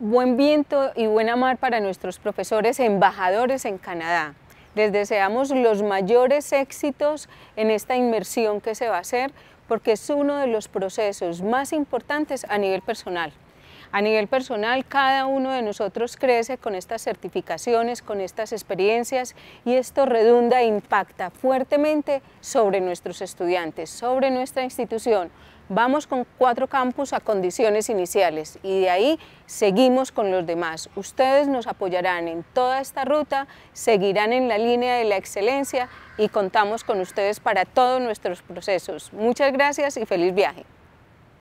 Buen viento y buena mar para nuestros profesores embajadores en Canadá. Les deseamos los mayores éxitos en esta inmersión que se va a hacer porque es uno de los procesos más importantes a nivel personal. A nivel personal, cada uno de nosotros crece con estas certificaciones, con estas experiencias y esto redunda e impacta fuertemente sobre nuestros estudiantes, sobre nuestra institución. Vamos con cuatro campus a condiciones iniciales y de ahí seguimos con los demás. Ustedes nos apoyarán en toda esta ruta, seguirán en la línea de la excelencia y contamos con ustedes para todos nuestros procesos. Muchas gracias y feliz viaje.